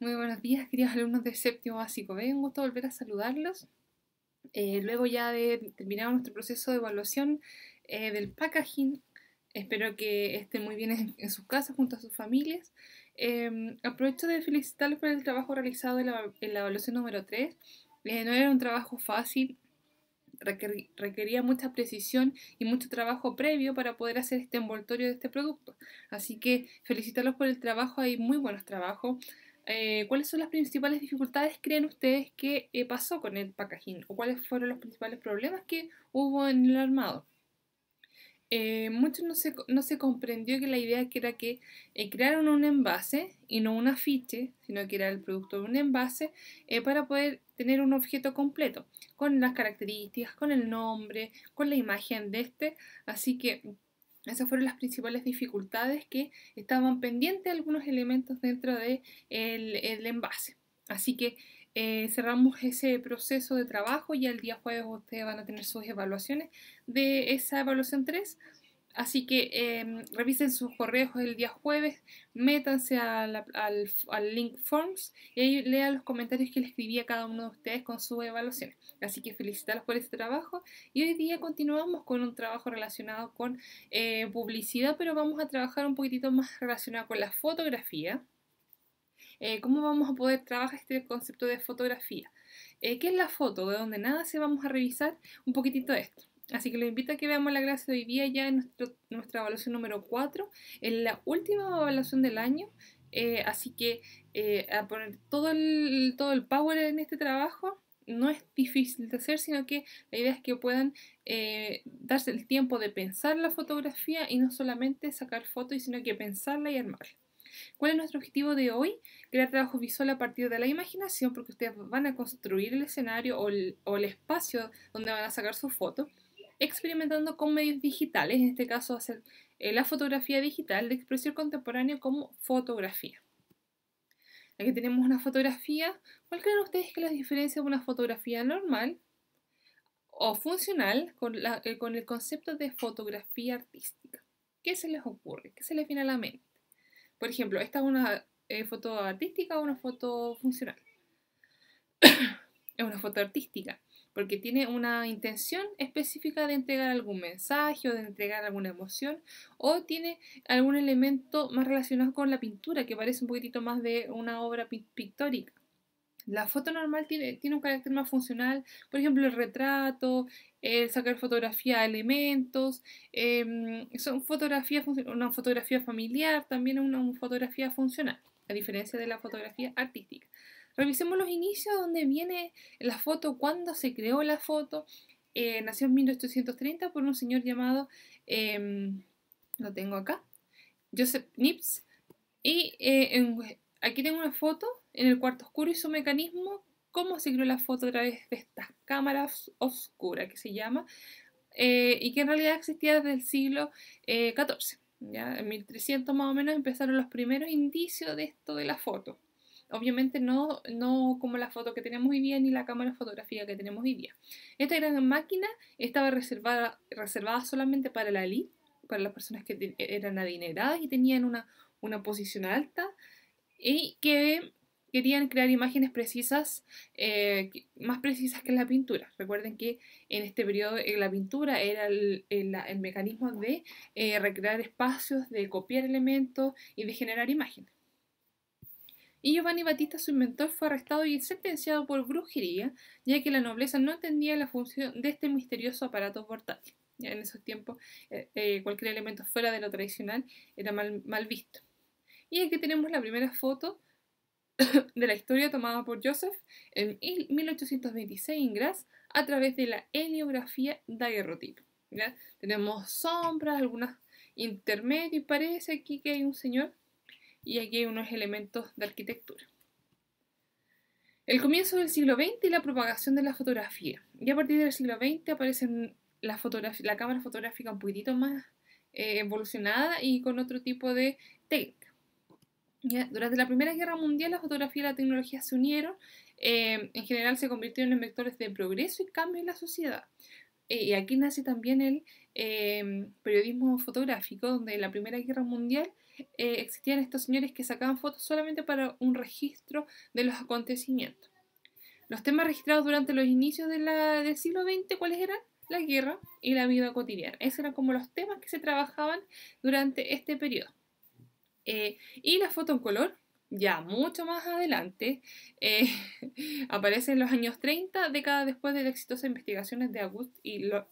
Muy buenos días, queridos alumnos de séptimo básico Me Un gusto volver a saludarlos. Eh, luego ya de terminar nuestro proceso de evaluación eh, del packaging, espero que estén muy bien en, sus casas junto a sus familias. Em, aprovecho de felicitarlos por el trabajo realizado en la, en la evaluación número 3. Eh, no era un trabajo fácil, requería mucha precisión y mucho trabajo previo para poder hacer este envoltorio de este producto. Así que felicitarlos por el trabajo, hay muy buenos trabajos. Eh, ¿cuáles son las principales dificultades creen ustedes que eh, pasó con el packaging? ¿O cuáles fueron los principales problemas que hubo en el armado? Eh, muchos no se, no se, comprendió que la idea era que crearon un envase y no un afiche, sino que era el producto de un envase para poder tener un objeto completo, con las características, con el nombre, con la imagen de este. Así que esas fueron las principales dificultades que estaban pendientes algunos elementos dentro del de el, envase. Así que eh, cerramos ese proceso de trabajo y el día jueves ustedes van a tener sus evaluaciones de esa evaluación 3 Así que em, revisen sus correos el día jueves, métanse al, link Forms y ahí lean los comentarios que le escribí a cada uno de ustedes con su evaluación. Así que felicitarlos por este trabajo y hoy día continuamos con un trabajo relacionado con eh, publicidad, pero vamos a trabajar un poquitito más relacionado con la fotografía. Eh, ¿Cómo vamos a poder trabajar este concepto de fotografía? Eh, ¿Qué es la foto? ¿De dónde se Vamos a revisar un poquitito esto. Así que los invito a que veamos la clase de hoy día ya en nuestra evaluación número 4, en la última evaluación del año. Eh, así que eh, a poner todo el, todo el power en este trabajo no es difícil de hacer, sino que la idea es que puedan eh, darse el tiempo de pensar la fotografía y no solamente sacar fotos, sino que pensarla y armarla. ¿Cuál es nuestro objetivo de hoy? Crear trabajo visual a partir de la imaginación, porque ustedes van a construir el escenario o el, o el espacio donde van a sacar sus fotos experimentando con medios digitales, en este caso hacer eh, la fotografía digital de expresión contemporánea como fotografía. Aquí tenemos una fotografía. ¿Cuál creen ustedes que la diferencia de una fotografía normal o funcional eh, con, el concepto de fotografía artística? ¿Qué se les ocurre? ¿Qué se les viene a la mente? Por ejemplo, ¿esta es una eh, foto artística o una foto funcional? es una foto artística porque tiene una intención específica de entregar algún mensaje o de entregar alguna emoción, o tiene algún elemento más relacionado con la pintura, que parece un poquitito más de una obra pictórica. La foto normal tiene, un carácter más funcional, por ejemplo, el retrato, el sacar fotografía a elementos, em, son fotografías una fotografía familiar, también es una fotografía funcional, a diferencia de la fotografía artística. Revisemos los inicios dónde viene la foto, cuándo se creó la foto. Eh, nació en 1830 por un señor llamado, em, lo tengo acá, Joseph Nips. Y eh, aquí tengo una foto en el cuarto oscuro y su mecanismo, cómo se creó la foto a través de estas cámaras oscuras que se llama, eh, y que en realidad existía desde el siglo XIV. ya en 1300 más o menos empezaron los primeros indicios de esto de la foto. Obviamente no, no como la foto que tenemos hoy día ni la cámara fotografía que tenemos hoy día. Esta gran máquina estaba reservada, reservada solamente para la LI, para las personas que eran adineradas y tenían una, una posición alta y que querían crear imágenes precisas, eh, más precisas que la pintura. Recuerden que en este periodo eh, la pintura era el, mecanismo de eh, recrear espacios, de copiar elementos y de generar imágenes y Giovanni Battista, su inventor, fue arrestado y sentenciado por brujería, ya que la nobleza no entendía la función de este misterioso aparato portátil. en esos tiempos, eh, eh, cualquier elemento fuera de lo tradicional era mal, visto. Y aquí tenemos la primera foto de la historia tomada por Joseph en 1826 en Graz a través de la heliografía daguerrotipo. Tenemos sombras, algunas intermedios y parece aquí que hay un señor y aquí hay unos elementos de arquitectura. El comienzo del siglo XX y la propagación de la fotografía. Y a partir del siglo XX aparecen la, la cámara fotográfica un poquitito más eh, evolucionada y con otro tipo de técnica. Durante la Primera Guerra Mundial la fotografía y la tecnología se unieron. Eh, en general se convirtieron en vectores de progreso y cambio en la sociedad. Eh, y aquí nace también el periodismo fotográfico, donde la Primera Guerra Mundial eh, existían estos señores que sacaban fotos solamente para un registro de los acontecimientos. Los temas registrados durante los inicios del siglo XX, ¿cuáles eran? La guerra y la vida cotidiana. Esos eran como los temas que se trabajaban durante este periodo. Eh, y la foto en color, ya mucho más adelante, eh, aparece en los años 30, décadas después de las exitosas investigaciones de Auguste y Luc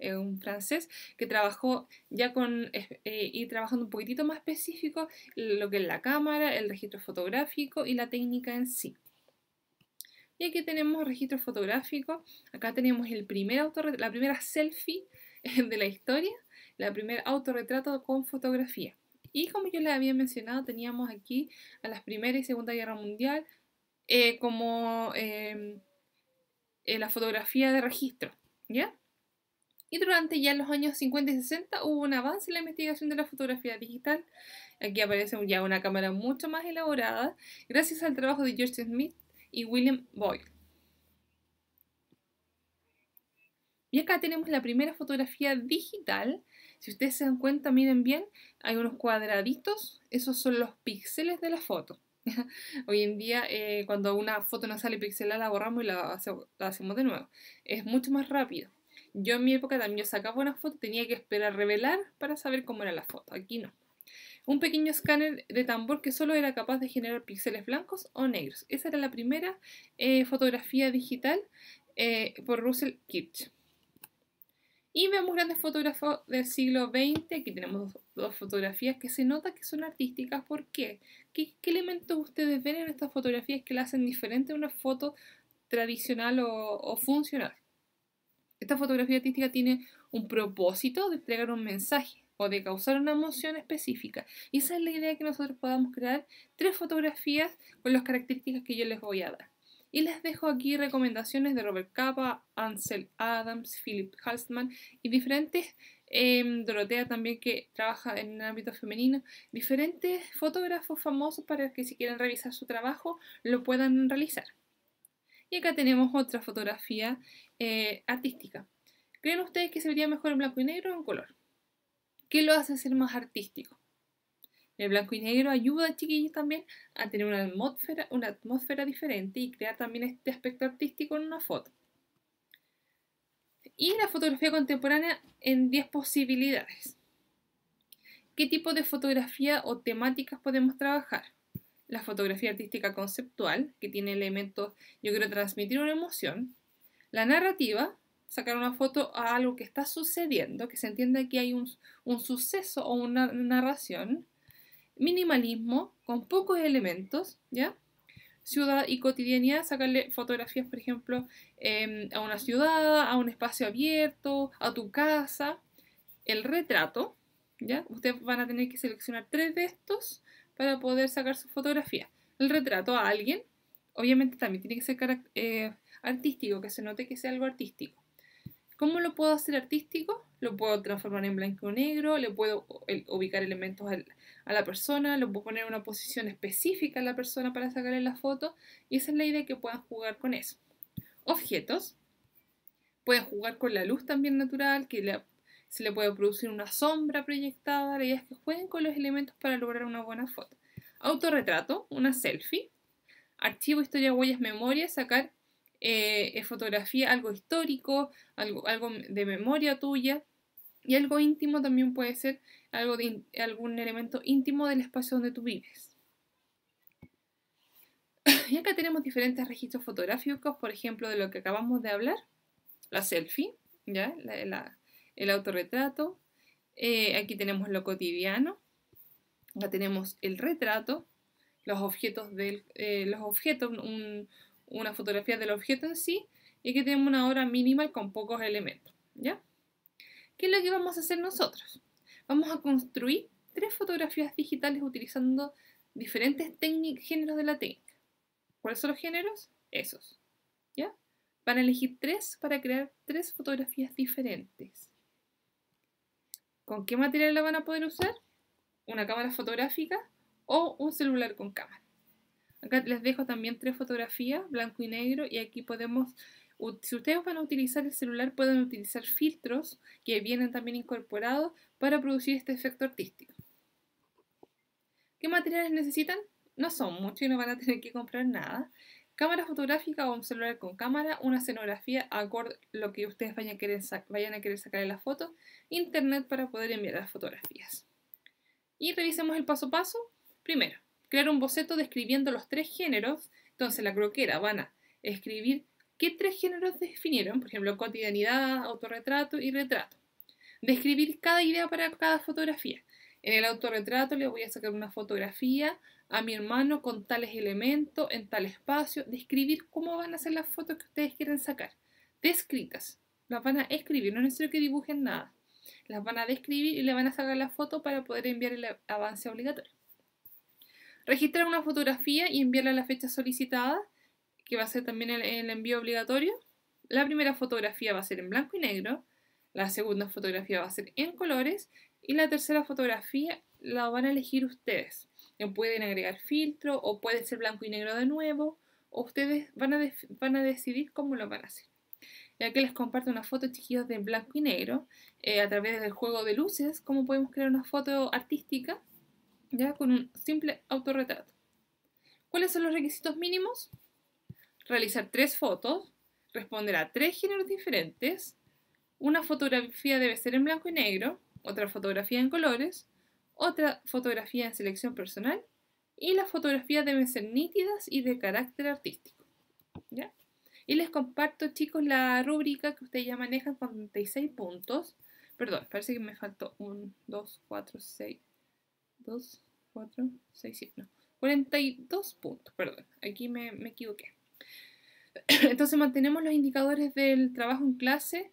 eh, un francés, que trabajó ya con, ir eh, trabajando un poquitito más específico lo que es la cámara, el registro fotográfico y la técnica en sí. Y aquí tenemos registro fotográfico, acá tenemos el primer la primera selfie eh, de la historia, la primer autorretrato con fotografía. Y como yo les había mencionado, teníamos aquí a la Primera y Segunda Guerra Mundial como la fotografía de registro, ¿ya? Y durante ya los años 50 y 60 hubo un avance en la investigación de la fotografía digital. Aquí aparece ya una cámara mucho más elaborada, gracias al trabajo de George Smith y William Boyle. Y acá tenemos la primera fotografía digital. Si ustedes se dan cuenta, miren bien, hay unos cuadraditos, esos son los píxeles de la foto. Hoy en día, eh, cuando una foto no sale pixelada, la borramos y la hacemos de nuevo. Es mucho más rápido. Yo en mi época también sacaba una foto, tenía que esperar a revelar para saber cómo era la foto. Aquí no. Un pequeño escáner de tambor que solo era capaz de generar píxeles blancos o negros. Esa era la primera eh, fotografía digital eh, por Russell Kirch. Y vemos grandes fotógrafos del siglo XX. Aquí tenemos dos, fotografías que se nota que son artísticas. ¿Por qué? qué? elementos ustedes ven en estas fotografías que la hacen diferente a una foto tradicional o funcional? Esta fotografía artística tiene un propósito de entregar un mensaje o de causar una emoción específica. Y esa es la idea que nosotros podamos crear tres fotografías con las características que yo les voy a dar. Y les dejo aquí recomendaciones de Robert Capa, Ansel Adams, Philip Halsman y diferentes, em, Dorotea también que trabaja en el ámbito femenino, diferentes fotógrafos famosos para que si quieren realizar su trabajo lo puedan realizar. Y acá tenemos otra fotografía eh, artística. ¿Creen ustedes que se vería mejor en blanco y negro o en color? ¿Qué lo hace ser más artístico? El blanco y negro ayuda, a chiquillos, también a tener una atmósfera, una atmósfera diferente y crear también este aspecto artístico en una foto. Y la fotografía contemporánea en 10 posibilidades. ¿Qué tipo de fotografía o temáticas podemos trabajar? la fotografía artística conceptual, que tiene elementos, yo quiero transmitir una emoción, la narrativa, sacar una foto a algo que está sucediendo, que se entienda que hay un, suceso o una narración, minimalismo, con pocos elementos, ¿ya? ciudad y cotidianidad, sacarle fotografías, por ejemplo, em, a una ciudad, a un espacio abierto, a tu casa, el retrato, ¿ya? Ustedes van a tener que seleccionar tres de estos para poder sacar su fotografía. El retrato a alguien, obviamente también tiene que ser eh, artístico, que se note que sea algo artístico. ¿Cómo lo puedo hacer artístico? Lo puedo transformar en blanco o negro, le puedo ubicar elementos a la persona, lo puedo poner en una posición específica a la persona para sacarle la foto, y esa es la idea que puedan jugar con eso. Objetos, pueden jugar con la luz también natural, que la, se le puede producir una sombra proyectada, la idea que jueguen con los elementos para lograr una buena foto. Autorretrato, una selfie, archivo, historia, huellas, memoria, sacar eh, eh, fotografía, algo histórico, algo, algo de memoria tuya, y algo íntimo también puede ser algo de algún elemento íntimo del espacio donde tú vives. Y acá tenemos diferentes registros fotográficos, por ejemplo, de lo que acabamos de hablar, la selfie, ¿ya? La, la, el autorretrato, eh, aquí tenemos lo cotidiano, ya tenemos el retrato, los objetos, eh, los objetos una fotografía del objeto en sí, y aquí tenemos una obra mínima con pocos elementos, ¿ya? ¿Qué es lo que vamos a hacer nosotros? Vamos a construir tres fotografías digitales utilizando diferentes géneros de la técnica. ¿Cuáles son los géneros? Esos. ¿Ya? Van a elegir tres para crear tres fotografías diferentes. ¿Con qué material la van a poder usar? Una cámara fotográfica o un celular con cámara. Acá les dejo también tres fotografías, blanco y negro, y aquí podemos, si ustedes van a utilizar el celular, pueden utilizar filtros que vienen también incorporados para producir este efecto artístico. ¿Qué materiales necesitan? No son muchos y no van a tener que comprar nada cámara fotográfica o un celular con cámara, una escenografía acorde lo que ustedes vayan a querer, vayan a querer sacar en la foto, internet para poder enviar las fotografías. Y revisemos el paso a paso. Primero, crear un boceto describiendo los tres géneros. Entonces, la croquera van a escribir qué tres géneros definieron, por ejemplo, cotidianidad, autorretrato y retrato. Describir cada idea para cada fotografía. En el autorretrato le voy a sacar una fotografía a mi hermano con tales elementos, en tal espacio, describir cómo van a ser las fotos que ustedes quieren sacar. Descritas. Las van a escribir, no es necesario que dibujen nada. Las van a describir y le van a sacar la foto para poder enviar el avance obligatorio. Registrar una fotografía y enviarla a la fecha solicitada, que va a ser también el envío obligatorio. La primera fotografía va a ser en blanco y negro, la segunda fotografía va a ser en colores y la tercera fotografía la van a elegir ustedes pueden agregar filtro o puede ser blanco y negro de nuevo. O ustedes van a, van a decidir cómo lo van a hacer. ya que les comparto una foto, chiquillos, de blanco y negro. Eh, a través del juego de luces, cómo podemos crear una foto artística ya con un simple autorretrato. ¿Cuáles son los requisitos mínimos? Realizar tres fotos, responder a tres géneros diferentes, una fotografía debe ser en blanco y negro, otra fotografía en colores, otra fotografía en selección personal y las fotografías deben ser nítidas y de carácter artístico. ¿ya? Y les comparto, chicos, la rúbrica que ustedes ya manejan con 36 puntos. Perdón, parece que me faltó un, 2, 4, 6, 2, 4, 6, 7, no. 42 puntos, perdón, aquí me, me equivoqué. Entonces mantenemos los indicadores del trabajo en clase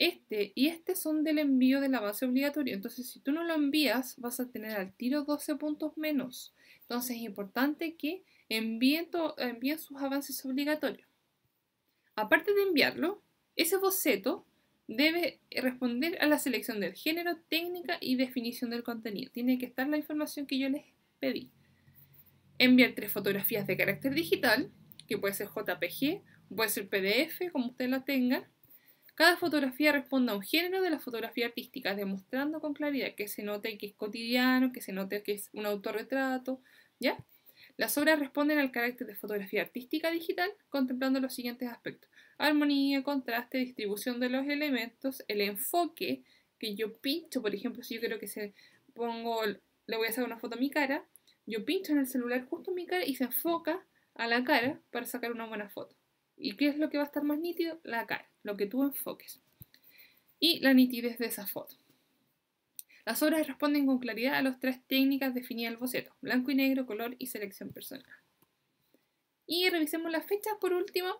este y este son del envío del avance obligatorio. Entonces, si tú no lo envías, vas a tener al tiro 12 puntos menos. Entonces, es importante que envíen, sus avances obligatorios. Aparte de enviarlo, ese boceto debe responder a la selección del género, técnica y definición del contenido. Tiene que estar la información que yo les pedí. Enviar tres fotografías de carácter digital, que puede ser JPG, puede ser PDF, como usted la tengan cada fotografía responde a un género de la fotografía artística, demostrando con claridad que se note que es cotidiano, que se note que es un autorretrato, ¿ya? Las obras responden al carácter de fotografía artística digital, contemplando los siguientes aspectos. Armonía, contraste, distribución de los elementos, el enfoque que yo pincho, por ejemplo, si yo creo que se pongo, le voy a sacar una foto a mi cara, yo pincho en el celular justo mi cara y se enfoca a la cara para sacar una buena foto. ¿Y qué es lo que va a estar más nítido? La cara lo que tú enfoques. Y la nitidez de esa foto. Las obras responden con claridad a las tres técnicas definidas en el boceto, blanco y negro, color y selección personal. Y revisemos las fechas por último.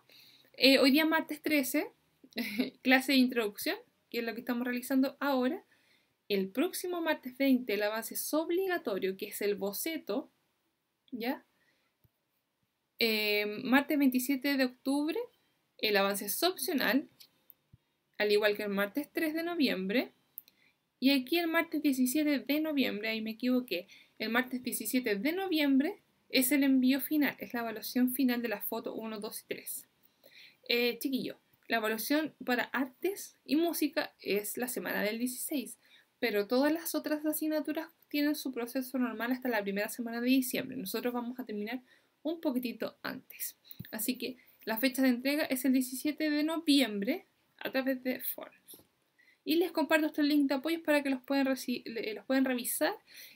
Eh, hoy día martes 13, clase de introducción, que es lo que estamos realizando ahora. El próximo martes 20, el avance es obligatorio, que es el boceto, ¿ya? Eh, martes 27 de octubre, el avance es opcional, al igual que el martes 3 de noviembre. Y aquí el martes 17 de noviembre, ahí me equivoqué, el martes 17 de noviembre es el envío final, es la evaluación final de la foto 1, 2 y 3. Eh, chiquillo, la evaluación para artes y música es la semana del 16, pero todas las otras asignaturas tienen su proceso normal hasta la primera semana de diciembre. Nosotros vamos a terminar un poquitito antes. Así que la fecha de entrega es el 17 de noviembre a través de Forms. Y les comparto estos link de apoyos para que los puedan, los revisar,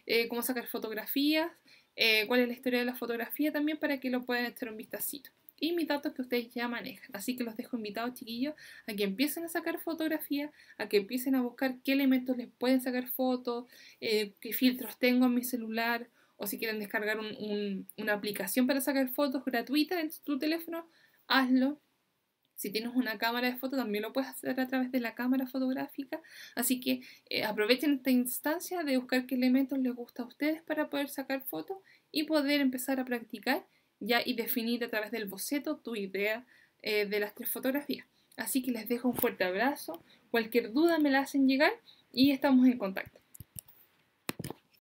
eh, cómo sacar fotografías, eh, cuál es la historia de la fotografía también para que lo puedan echar un vistacito. Y mis datos que ustedes ya manejan. Así que los dejo invitados, chiquillos, a que empiecen a sacar fotografías a que empiecen a buscar qué elementos les pueden sacar fotos, eh, qué filtros tengo en mi celular, o si quieren descargar una aplicación para sacar fotos gratuita en su teléfono, hazlo. Si tienes una cámara de foto, también lo puedes hacer a través de la cámara fotográfica. Así que eh, aprovechen esta instancia de buscar qué elementos les gusta a ustedes para poder sacar fotos y poder empezar a practicar ya y definir a través del boceto tu idea eh, de las tres fotografías. Así que les dejo un fuerte abrazo. Cualquier duda me la hacen llegar y estamos en contacto.